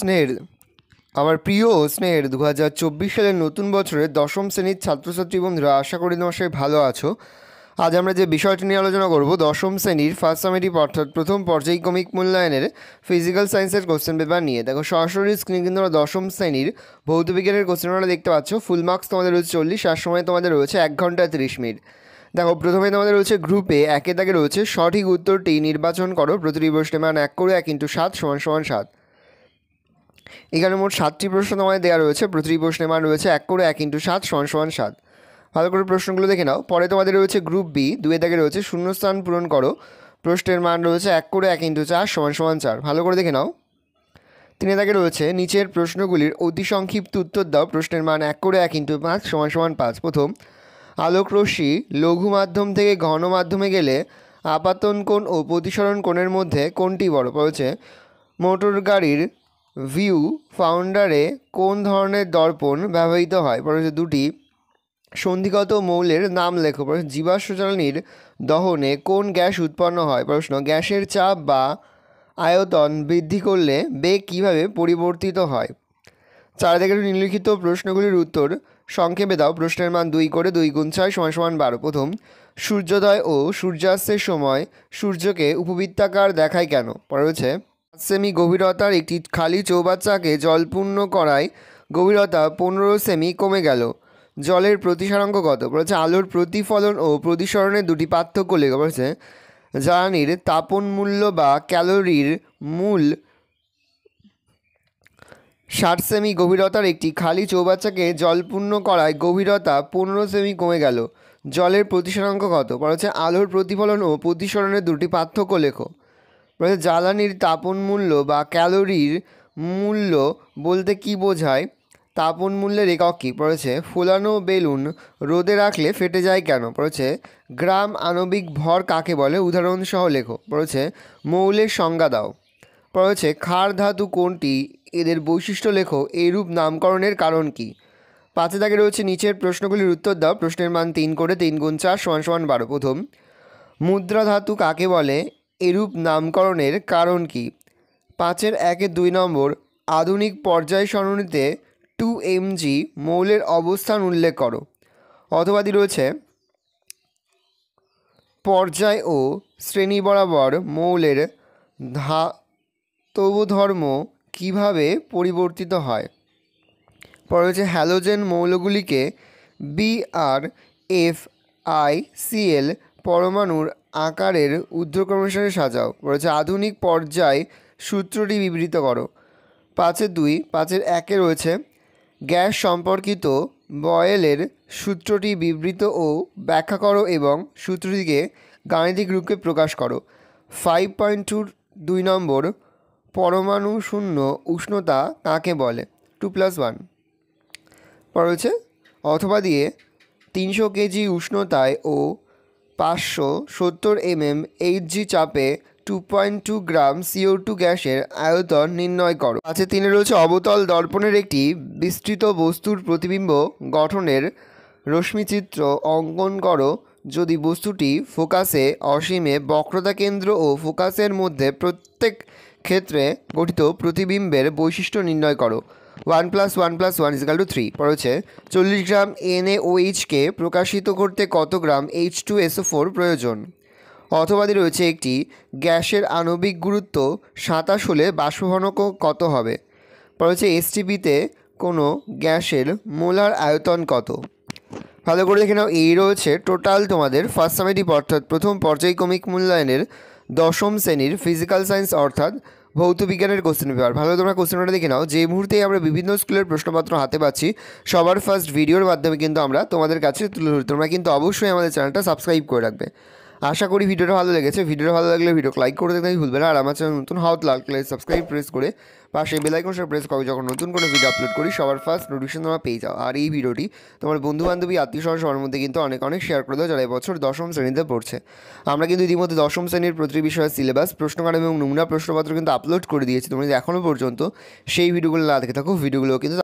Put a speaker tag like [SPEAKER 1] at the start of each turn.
[SPEAKER 1] স্নেহের আমার প্রিয় স্নেহের দু হাজার চব্বিশ সালের নতুন বছরের দশম শ্রেণীর ছাত্রছাত্রী বন্ধুরা আশা করি তোমার সবাই ভালো আছো আজ আমরা যে বিষয়টি নিয়ে আলোচনা করব দশম শ্রেণীর ফার্স্ট সামেটিভ অর্থাৎ প্রথম পর্যায়ক্রমিক মূল্যায়নের ফিজিক্যাল সায়েন্সের কোশ্চেন পেপার নিয়ে দেখো সরাসরি স্ক্রিনে কিন্তু তোমরা দশম শ্রেণীর ভৌতবিজ্ঞানের আমরা দেখতে পাচ্ছ ফুল মার্কস তোমাদের রয়েছে চল্লিশ আর সময় তোমাদের রয়েছে এক ঘন্টা তিরিশ মিনিট দেখো প্রথমে তোমাদের রয়েছে গ্রুপে একে দাগে রয়েছে সঠিক উত্তরটি নির্বাচন করো প্রতিটি প্রশ্নে মান এক করে এক ইন্টু সাত সমান সমান সাত এখানে মোট সাতটি প্রশ্ন তোমায় দেওয়া রয়েছে প্রতিটি প্রশ্নের মান রয়েছে এক করে এক ইন্টু সাত সমান সমান সাত ভালো করে প্রশ্নগুলো দেখে নাও পরে তোমাদের রয়েছে গ্রুপ বি দুয়ে দাগে রয়েছে শূন্যস্থান পূরণ করো প্রশ্নের মান রয়েছে এক করে এক ইন্টু চার সমান সমান চার ভালো করে দেখে নাও তিনে দাগে রয়েছে নিচের প্রশ্নগুলির অতি সংক্ষিপ্ত উত্তর দাও প্রশ্নের মান এক করে এক ইন্টু পাঁচ সমান সমান পাঁচ প্রথম আলোক রশ্মি লঘু মাধ্যম থেকে ঘন মাধ্যমে গেলে আপাতন কোণ ও প্রতিসরণ কোণের মধ্যে কোনটি বড় পড়েছে মোটর গাড়ির ভিউ ফাউন্ডারে কোন ধরনের দর্পণ ব্যবহৃত হয় পরে দুটি সন্ধিগত মৌলের নাম লেখো প্রশ্ন জীবাশ্ম দহনে কোন গ্যাস উৎপন্ন হয় প্রশ্ন গ্যাসের চাপ বা আয়তন বৃদ্ধি করলে বেগ কিভাবে পরিবর্তিত হয় চারদিকে নিম্নলিখিত প্রশ্নগুলির উত্তর সংক্ষেপে দাও প্রশ্নের মান দুই করে দুই গুণ ছয় সমান সমান বারো প্রথম সূর্যোদয় ও সূর্যাস্তের সময় সূর্যকে উপবৃত্তাকার দেখায় কেন পরে হচ্ছে সেমি গভীরতার একটি খালি চৌবাচ্চাকে জলপূর্ণ করায় গভীরতা পনেরো সেমি কমে গেল জলের প্রতিসারাঙ্ক কত বলেছে আলোর প্রতিফলন ও প্রতিসরণের দুটি পার্থক্য লেগে বলেছে জ্বালানির তাপন মূল্য বা ক্যালোরির মূল ষাট সেমি গভীরতার একটি খালি চৌবাচ্চাকে জলপূর্ণ করায় গভীরতা পনেরো সেমি কমে গেল জলের প্রতিসরাঙ্ক কত বলা হচ্ছে আলোর প্রতিফলন ও প্রতিসরণের দুটি পার্থক্য লেখো মানে জ্বালানির তাপন মূল্য বা ক্যালোরির মূল্য বলতে কি বোঝায় তাপন মূল্যের একক কী পড়েছে ফুলানো বেলুন রোদে রাখলে ফেটে যায় কেন পড়েছে গ্রাম আণবিক ভর কাকে বলে উদাহরণসহ লেখো পড়েছে মৌলের সংজ্ঞা দাও পড়েছে ক্ষার ধাতু কোনটি এদের বৈশিষ্ট্য লেখো এরূপ নামকরণের কারণ কী পাঁচে তাকে রয়েছে নিচের প্রশ্নগুলির উত্তর দাও প্রশ্নের মান তিন করে তিন গুণ চার সমান সমান বারো প্রথম মুদ্রা ধাতু কাকে বলে এরূপ নামকরণের কারণ কি পাঁচের একে দুই নম্বর আধুনিক পর্যায় সরণিতে টু এম জি মৌলের অবস্থান উল্লেখ করো অথবাদি রয়েছে পর্যায় ও শ্রেণী বরাবর মৌলের ধাতব ধর্ম কিভাবে পরিবর্তিত হয় পরে রয়েছে হ্যালোজেন মৌলগুলিকে B R F I CL পরমাণুর আকারের ঊর্ধ্বক্রমসারে সাজাও রয়েছে আধুনিক পর্যায় সূত্রটি বিবৃত করো পাঁচের দুই পাঁচের একে রয়েছে গ্যাস সম্পর্কিত বয়েলের সূত্রটি বিবৃত ও ব্যাখ্যা করো এবং সূত্রটিকে গাণিতিক রূপে প্রকাশ করো ফাইভ পয়েন্ট টুর দুই নম্বর পরমাণু শূন্য উষ্ণতা কাকে বলে টু প্লাস ওয়ান পর রয়েছে অথবা দিয়ে তিনশো কেজি উষ্ণতায় ও পাঁচশো সত্তর এমএম জি চাপে two point two gram CO two গ্যাসের আয়তন নির্ণয় করো আছে তিনে রয়েছে অবতল দর্পণের একটি বিস্তৃত বস্তুর প্রতিবিম্ব গঠনের রশ্মিচিত্র অঙ্কন করো যদি বস্তুটি ফোকাসে অসীমে বক্রতা কেন্দ্র ও ফোকাসের মধ্যে প্রত্যেক ক্ষেত্রে গঠিত প্রতিবিম্বের বৈশিষ্ট্য নির্ণয় করো one plus one plus one is equal to three পড়েছে চল্লিশ গ্রাম এনএওএইচকে প্রকাশিত করতে কত gram H two SO four প্রয়োজন অথবাদি রয়েছে একটি গ্যাসের আণবিক গুরুত্ব সাতাশ হলে বাষ্পঘনক কত হবে পড়েছে এসটিপিতে কোনো গ্যাসের মোলার আয়তন কত ভালো করে দেখে নাও এই রয়েছে টোটাল তোমাদের ফার্স্ট সামেটিভ অর্থাৎ প্রথম পর্যায়ক্রমিক মূল্যায়নের দশম শ্রেণীর ফিজিক্যাল সায়েন্স অর্থাৎ ভৌত বিজ্ঞানের কোশ্চেন পেপার ভালো তোমরা কোশ্চেনটা দেখে নাও যে মুহূর্তে আমরা বিভিন্ন স্কুলের প্রশ্নপত্র হাতে পাচ্ছি সবার ফার্স্ট ভিডিওর মাধ্যমে কিন্তু আমরা তোমাদের কাছে তুলে ধরি তোমরা কিন্তু অবশ্যই আমাদের চ্যানেলটা সাবস্ক্রাইব করে রাখবে আশা করি ভিডিওটা ভালো লেগেছে ভিডিওটা ভালো লাগলে ভিডিও লাইক করে দেখতে ভুলবেন আর আমার চ্যানেল নতুন হাউত লাল ক্লে সাবস্ক্রাইব প্রেস করে পাশে বেলাইকন সব প্রেস করো যখন নতুন কোনো ভিডিও আপলোড করি সবার ফার্স্ট নোটিফিকেশন তোমরা পেয়ে যাও আর এই ভিডিওটি তোমার বন্ধু বান্ধবী আত্মীয় সবার মধ্যে কিন্তু অনেক অনেক শেয়ার করে দেওয়া যারা এবছর দশম শ্রেণীতে পড়ছে আমরা কিন্তু ইতিমধ্যে দশম শ্রেণীর প্রতিটি বিষয়ের সিলেবাস প্রশ্নকার এবং নমুনা প্রশ্নপত্র কিন্তু আপলোড করে দিয়েছি তোমরা যদি এখনও পর্যন্ত সেই ভিডিওগুলো না দেখে থাকো ভিডিওগুলো কিন্তু